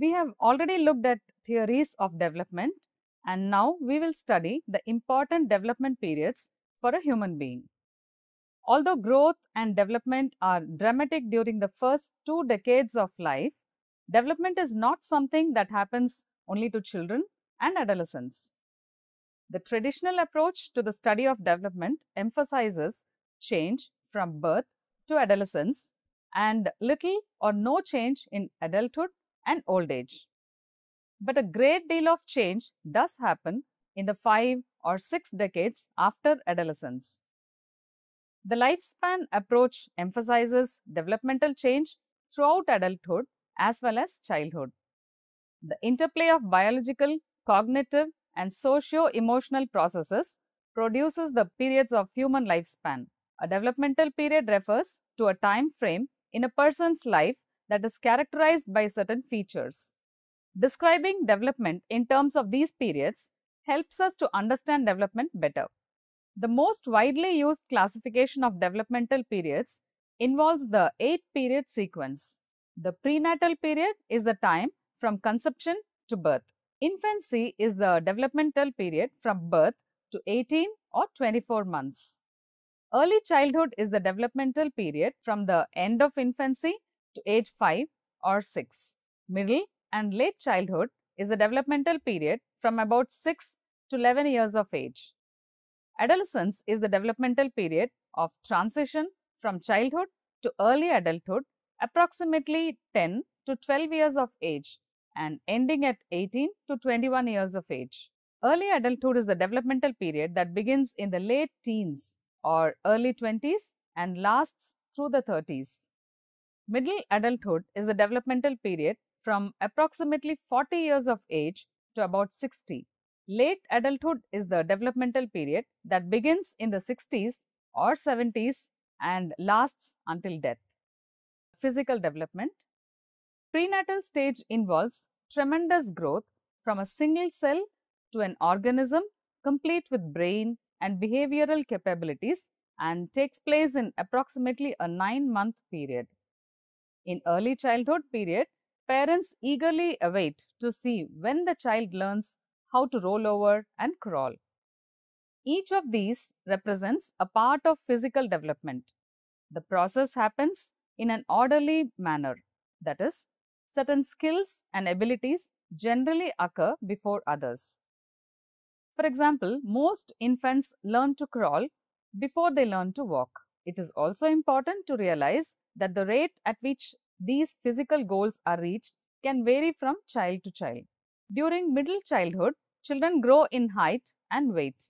We have already looked at theories of development and now we will study the important development periods for a human being. Although growth and development are dramatic during the first two decades of life, development is not something that happens only to children and adolescents. The traditional approach to the study of development emphasizes change from birth to adolescence and little or no change in adulthood and old age. But a great deal of change does happen in the five or six decades after adolescence. The lifespan approach emphasizes developmental change throughout adulthood as well as childhood. The interplay of biological, cognitive, and socio emotional processes produces the periods of human lifespan. A developmental period refers to a time frame in a person's life that is characterized by certain features. Describing development in terms of these periods helps us to understand development better. The most widely used classification of developmental periods involves the 8 period sequence. The prenatal period is the time from conception to birth. Infancy is the developmental period from birth to 18 or 24 months. Early childhood is the developmental period from the end of infancy to age 5 or 6. Middle and late childhood is the developmental period from about 6 to 11 years of age. Adolescence is the developmental period of transition from childhood to early adulthood approximately 10 to 12 years of age and ending at 18 to 21 years of age. Early adulthood is the developmental period that begins in the late teens or early 20s and lasts through the 30s. Middle adulthood is the developmental period from approximately 40 years of age to about 60. Late adulthood is the developmental period that begins in the 60s or 70s and lasts until death. Physical development Prenatal stage involves tremendous growth from a single cell to an organism complete with brain and behavioral capabilities and takes place in approximately a 9 month period. In early childhood period, parents eagerly await to see when the child learns how to roll over and crawl. Each of these represents a part of physical development. The process happens in an orderly manner, that is, certain skills and abilities generally occur before others. For example, most infants learn to crawl before they learn to walk. It is also important to realize that the rate at which these physical goals are reached can vary from child to child. During middle childhood, children grow in height and weight.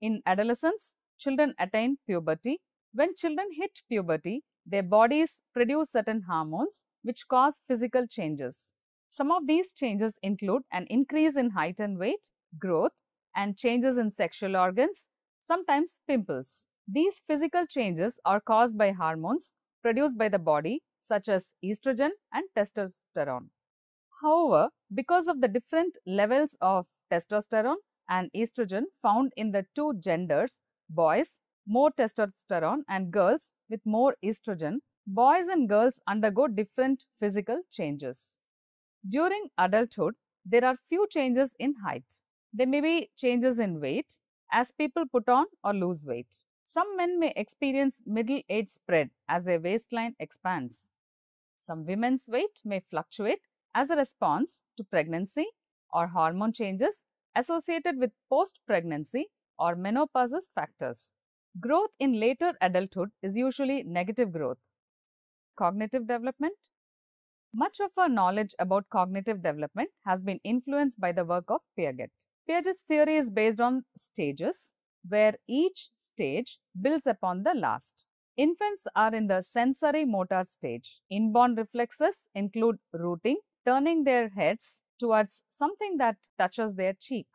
In adolescence, children attain puberty. When children hit puberty, their bodies produce certain hormones which cause physical changes. Some of these changes include an increase in height and weight, growth, and changes in sexual organs, sometimes pimples. These physical changes are caused by hormones produced by the body such as estrogen and testosterone. However, because of the different levels of testosterone and estrogen found in the two genders, boys more testosterone and girls with more estrogen, boys and girls undergo different physical changes. During adulthood, there are few changes in height. There may be changes in weight as people put on or lose weight. Some men may experience middle age spread as their waistline expands. Some women's weight may fluctuate as a response to pregnancy or hormone changes associated with post-pregnancy or menopause factors. Growth in later adulthood is usually negative growth. Cognitive development Much of our knowledge about cognitive development has been influenced by the work of Piaget. Piaget's theory is based on stages where each stage builds upon the last. Infants are in the sensory motor stage. Inborn reflexes include rooting, turning their heads towards something that touches their cheek,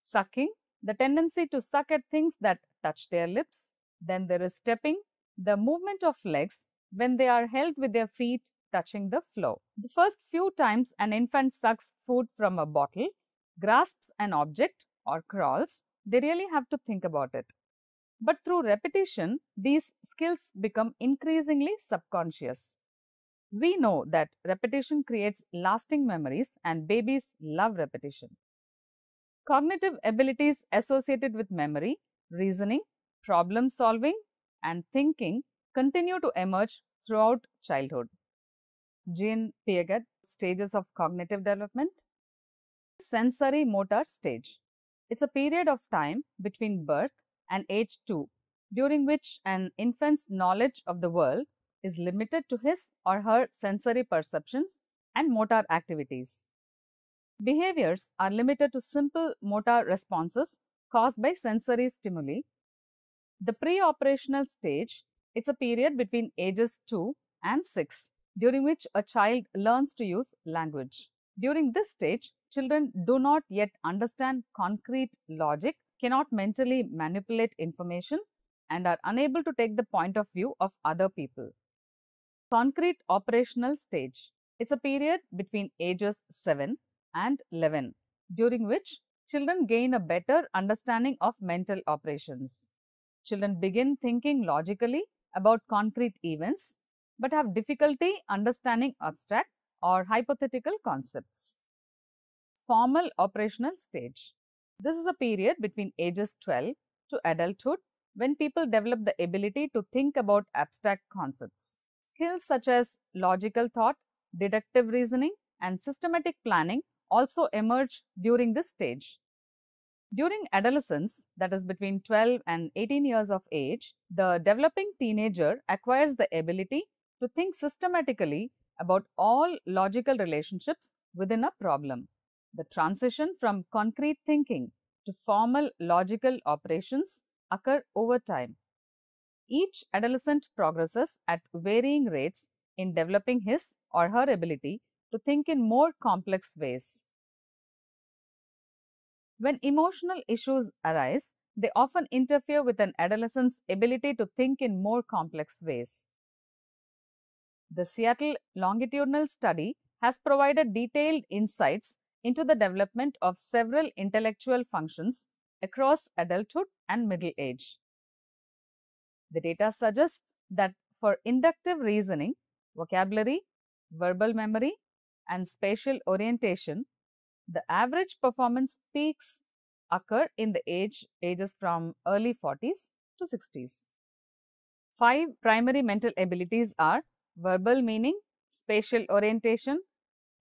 sucking, the tendency to suck at things that touch their lips. Then there is stepping, the movement of legs when they are held with their feet touching the floor. The first few times an infant sucks food from a bottle, grasps an object or crawls, they really have to think about it. But through repetition, these skills become increasingly subconscious. We know that repetition creates lasting memories and babies love repetition. Cognitive abilities associated with memory, reasoning, problem solving, and thinking continue to emerge throughout childhood. Jean Piaget, stages of cognitive development, sensory motor stage. It's a period of time between birth and age 2 during which an infant's knowledge of the world is limited to his or her sensory perceptions and motor activities. Behaviors are limited to simple motor responses caused by sensory stimuli. The pre-operational stage, it's a period between ages 2 and 6 during which a child learns to use language. During this stage, children do not yet understand concrete logic, cannot mentally manipulate information, and are unable to take the point of view of other people. Concrete operational stage. It's a period between ages 7 and 11, during which children gain a better understanding of mental operations. Children begin thinking logically about concrete events, but have difficulty understanding abstract or hypothetical concepts formal operational stage. This is a period between ages 12 to adulthood when people develop the ability to think about abstract concepts. Skills such as logical thought, deductive reasoning, and systematic planning also emerge during this stage. During adolescence, that is between 12 and 18 years of age, the developing teenager acquires the ability to think systematically about all logical relationships within a problem. The transition from concrete thinking to formal logical operations occur over time. Each adolescent progresses at varying rates in developing his or her ability to think in more complex ways. When emotional issues arise, they often interfere with an adolescent's ability to think in more complex ways. The Seattle longitudinal study has provided detailed insights into the development of several intellectual functions across adulthood and middle age. The data suggests that for inductive reasoning, vocabulary, verbal memory, and spatial orientation, the average performance peaks occur in the age ages from early 40s to 60s. Five primary mental abilities are verbal meaning, spatial orientation,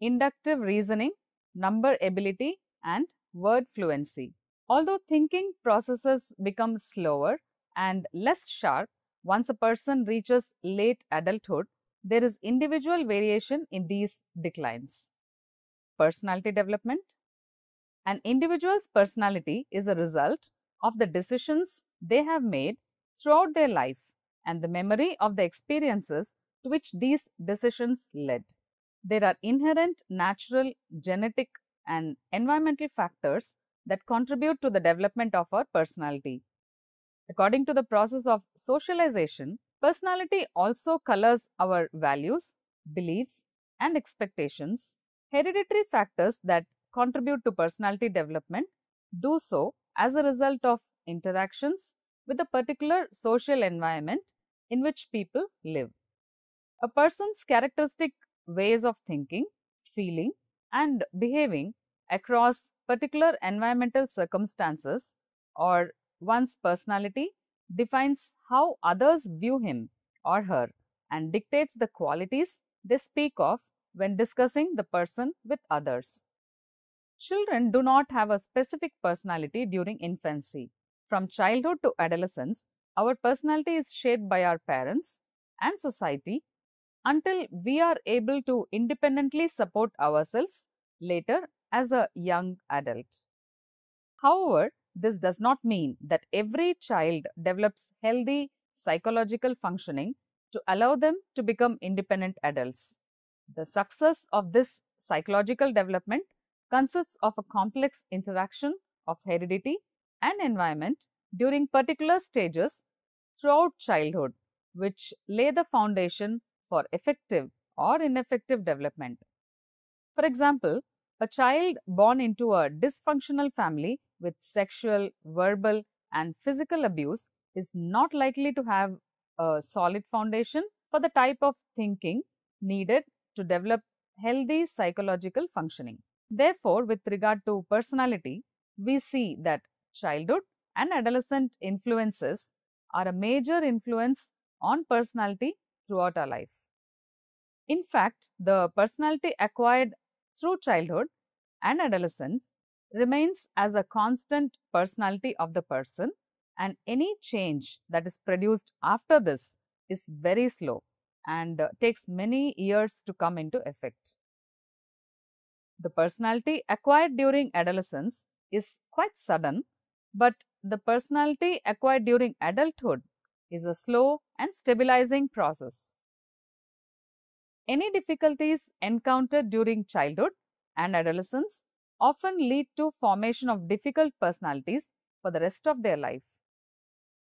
inductive reasoning, number ability and word fluency. Although thinking processes become slower and less sharp once a person reaches late adulthood, there is individual variation in these declines. Personality development An individual's personality is a result of the decisions they have made throughout their life and the memory of the experiences to which these decisions led there are inherent natural, genetic, and environmental factors that contribute to the development of our personality. According to the process of socialization, personality also colors our values, beliefs, and expectations. Hereditary factors that contribute to personality development do so as a result of interactions with a particular social environment in which people live. A person's characteristic ways of thinking, feeling, and behaving across particular environmental circumstances or one's personality defines how others view him or her and dictates the qualities they speak of when discussing the person with others. Children do not have a specific personality during infancy. From childhood to adolescence, our personality is shaped by our parents and society until we are able to independently support ourselves later as a young adult. However, this does not mean that every child develops healthy psychological functioning to allow them to become independent adults. The success of this psychological development consists of a complex interaction of heredity and environment during particular stages throughout childhood, which lay the foundation for effective or ineffective development. For example, a child born into a dysfunctional family with sexual, verbal, and physical abuse is not likely to have a solid foundation for the type of thinking needed to develop healthy psychological functioning. Therefore, with regard to personality, we see that childhood and adolescent influences are a major influence on personality throughout our life. In fact, the personality acquired through childhood and adolescence remains as a constant personality of the person and any change that is produced after this is very slow and uh, takes many years to come into effect. The personality acquired during adolescence is quite sudden, but the personality acquired during adulthood is a slow and stabilizing process. Any difficulties encountered during childhood and adolescence often lead to formation of difficult personalities for the rest of their life.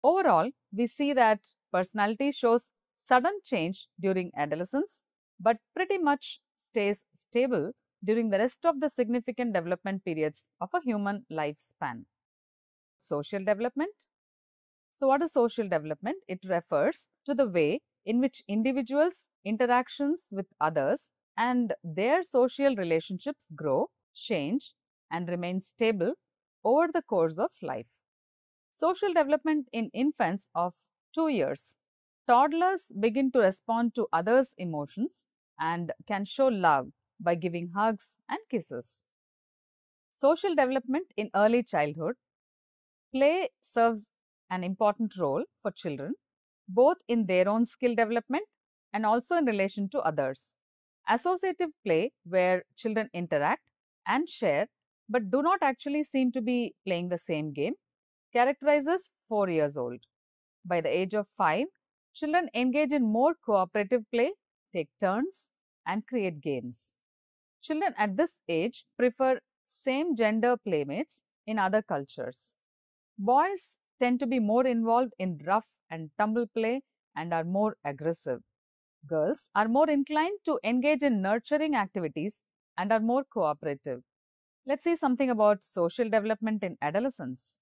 Overall, we see that personality shows sudden change during adolescence but pretty much stays stable during the rest of the significant development periods of a human lifespan. Social development. So, what is social development? It refers to the way in which individuals' interactions with others and their social relationships grow, change, and remain stable over the course of life. Social development in infants of 2 years. Toddlers begin to respond to others' emotions and can show love by giving hugs and kisses. Social development in early childhood. Play serves an important role for children both in their own skill development and also in relation to others. Associative play, where children interact and share but do not actually seem to be playing the same game, characterizes 4 years old. By the age of 5, children engage in more cooperative play, take turns, and create games. Children at this age prefer same gender playmates in other cultures. Boys tend to be more involved in rough and tumble play and are more aggressive. Girls are more inclined to engage in nurturing activities and are more cooperative. Let's see something about social development in adolescence.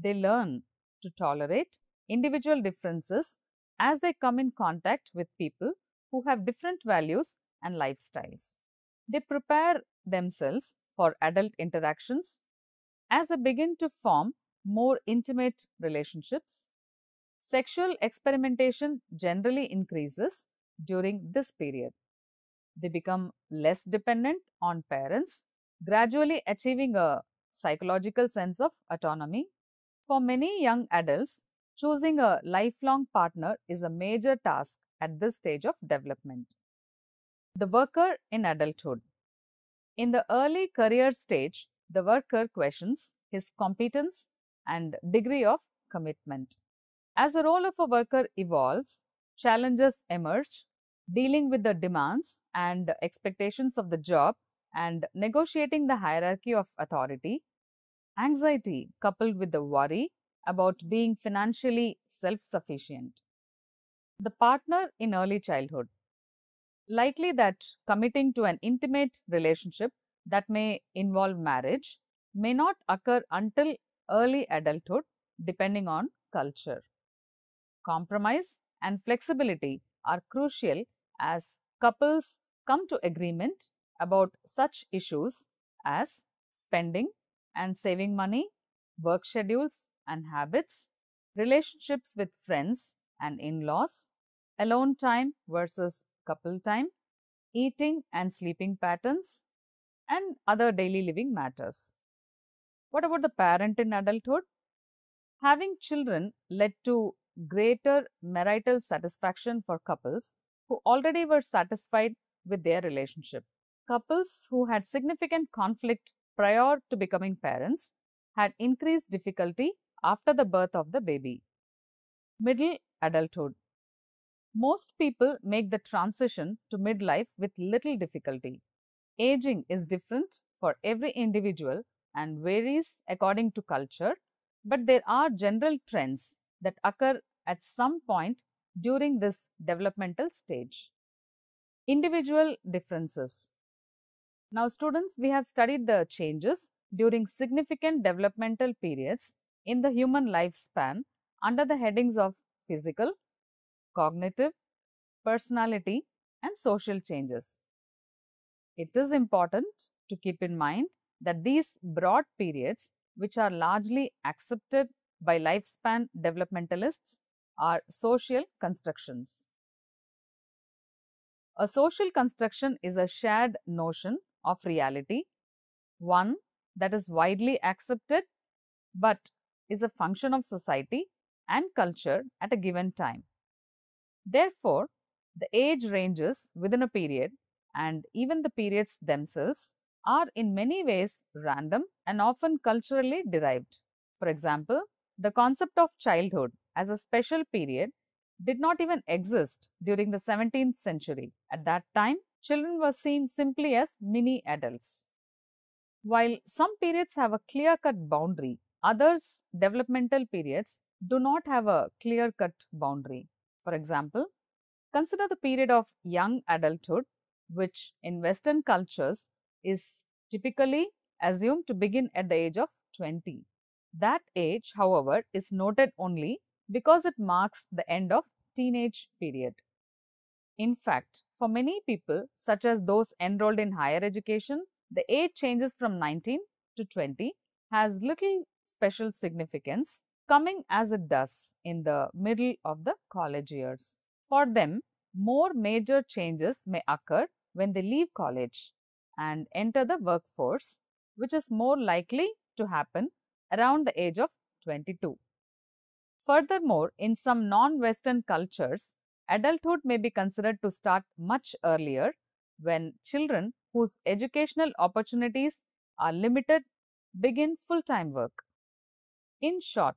They learn to tolerate individual differences as they come in contact with people who have different values and lifestyles. They prepare themselves for adult interactions as they begin to form more intimate relationships. Sexual experimentation generally increases during this period. They become less dependent on parents, gradually achieving a psychological sense of autonomy. For many young adults, choosing a lifelong partner is a major task at this stage of development. The worker in adulthood. In the early career stage, the worker questions his competence and degree of commitment. As the role of a worker evolves, challenges emerge dealing with the demands and expectations of the job and negotiating the hierarchy of authority. Anxiety coupled with the worry about being financially self sufficient. The partner in early childhood. Likely that committing to an intimate relationship that may involve marriage may not occur until early adulthood depending on culture. Compromise and flexibility are crucial as couples come to agreement about such issues as spending and saving money, work schedules and habits, relationships with friends and in-laws, alone time versus couple time, eating and sleeping patterns, and other daily living matters. What about the parent in adulthood? Having children led to greater marital satisfaction for couples who already were satisfied with their relationship. Couples who had significant conflict prior to becoming parents had increased difficulty after the birth of the baby. Middle adulthood. Most people make the transition to midlife with little difficulty. Aging is different for every individual and varies according to culture, but there are general trends that occur at some point during this developmental stage. Individual differences. Now, students, we have studied the changes during significant developmental periods in the human lifespan under the headings of physical, cognitive, personality and social changes. It is important to keep in mind that these broad periods, which are largely accepted by lifespan developmentalists, are social constructions. A social construction is a shared notion of reality, one that is widely accepted but is a function of society and culture at a given time. Therefore, the age ranges within a period and even the periods themselves are in many ways random and often culturally derived. For example, the concept of childhood as a special period did not even exist during the 17th century. At that time, children were seen simply as mini adults. While some periods have a clear cut boundary, others, developmental periods, do not have a clear cut boundary. For example, consider the period of young adulthood, which in Western cultures is typically assumed to begin at the age of 20. That age, however, is noted only because it marks the end of teenage period. In fact, for many people, such as those enrolled in higher education, the age changes from 19 to 20 has little special significance, coming as it does in the middle of the college years. For them, more major changes may occur when they leave college, and enter the workforce, which is more likely to happen around the age of 22. Furthermore, in some non-Western cultures, adulthood may be considered to start much earlier when children whose educational opportunities are limited begin full-time work. In short,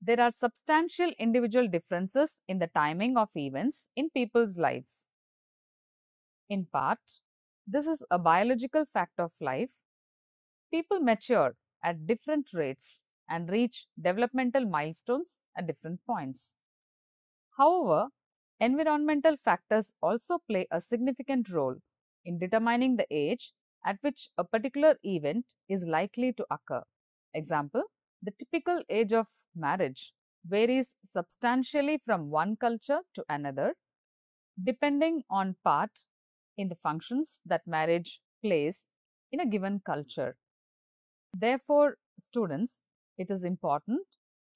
there are substantial individual differences in the timing of events in people's lives. In part, this is a biological fact of life. People mature at different rates and reach developmental milestones at different points. However, environmental factors also play a significant role in determining the age at which a particular event is likely to occur. Example, the typical age of marriage varies substantially from one culture to another, depending on part in the functions that marriage plays in a given culture. Therefore, students, it is important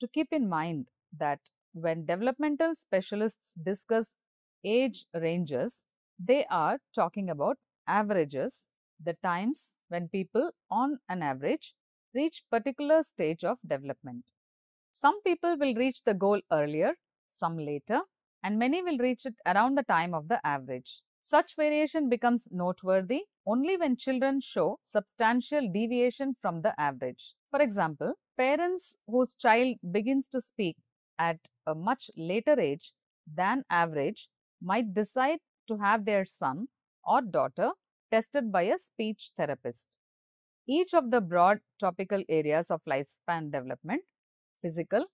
to keep in mind that when developmental specialists discuss age ranges, they are talking about averages, the times when people on an average reach particular stage of development. Some people will reach the goal earlier, some later, and many will reach it around the time of the average. Such variation becomes noteworthy only when children show substantial deviation from the average. For example, parents whose child begins to speak at a much later age than average might decide to have their son or daughter tested by a speech therapist. Each of the broad topical areas of lifespan development physical,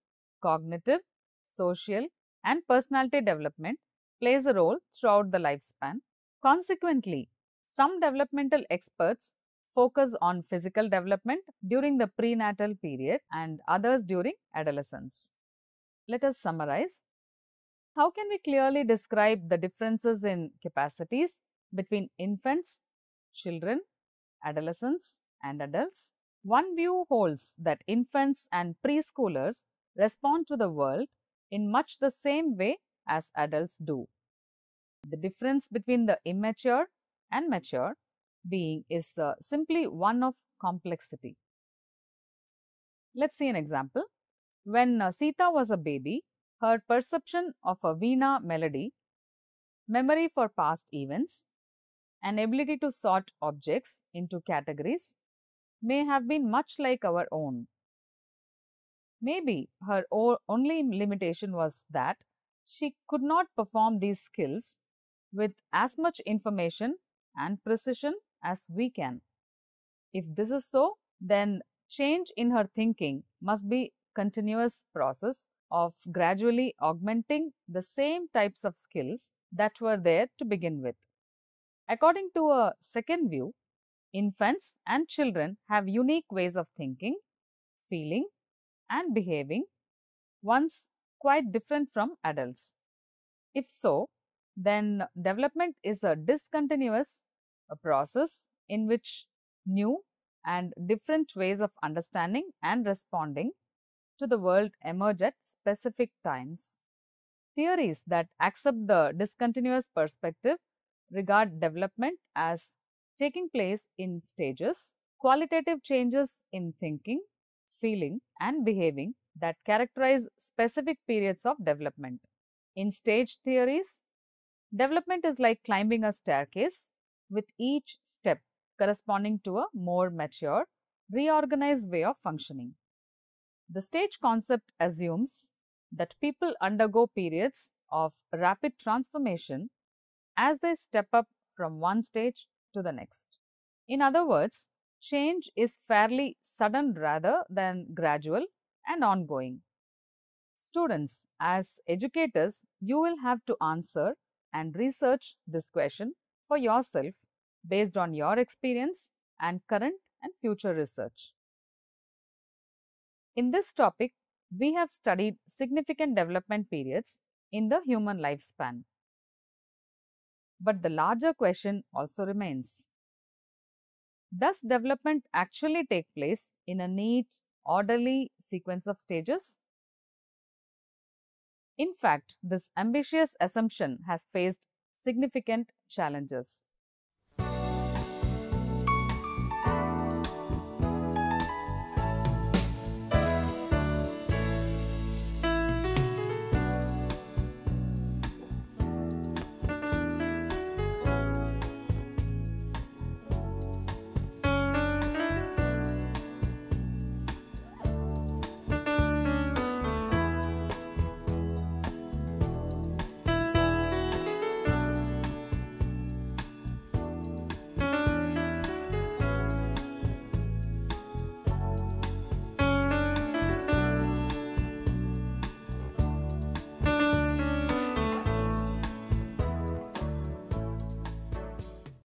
cognitive, social, and personality development plays a role throughout the lifespan. Consequently, some developmental experts focus on physical development during the prenatal period and others during adolescence. Let us summarize. How can we clearly describe the differences in capacities between infants, children, adolescents, and adults? One view holds that infants and preschoolers respond to the world in much the same way as adults do. The difference between the immature and mature being is uh, simply one of complexity. Let us see an example. When uh, Sita was a baby, her perception of a Veena melody, memory for past events, and ability to sort objects into categories may have been much like our own. Maybe her only limitation was that she could not perform these skills with as much information and precision as we can. If this is so, then change in her thinking must be continuous process of gradually augmenting the same types of skills that were there to begin with. According to a second view, infants and children have unique ways of thinking, feeling and behaving, once quite different from adults. If so, then development is a discontinuous uh, process in which new and different ways of understanding and responding to the world emerge at specific times. Theories that accept the discontinuous perspective regard development as taking place in stages, qualitative changes in thinking, feeling and behaving that characterize specific periods of development. In stage theories, Development is like climbing a staircase with each step corresponding to a more mature, reorganized way of functioning. The stage concept assumes that people undergo periods of rapid transformation as they step up from one stage to the next. In other words, change is fairly sudden rather than gradual and ongoing. Students, as educators, you will have to answer and research this question for yourself based on your experience and current and future research. In this topic, we have studied significant development periods in the human lifespan. But the larger question also remains. Does development actually take place in a neat, orderly sequence of stages? In fact, this ambitious assumption has faced significant challenges.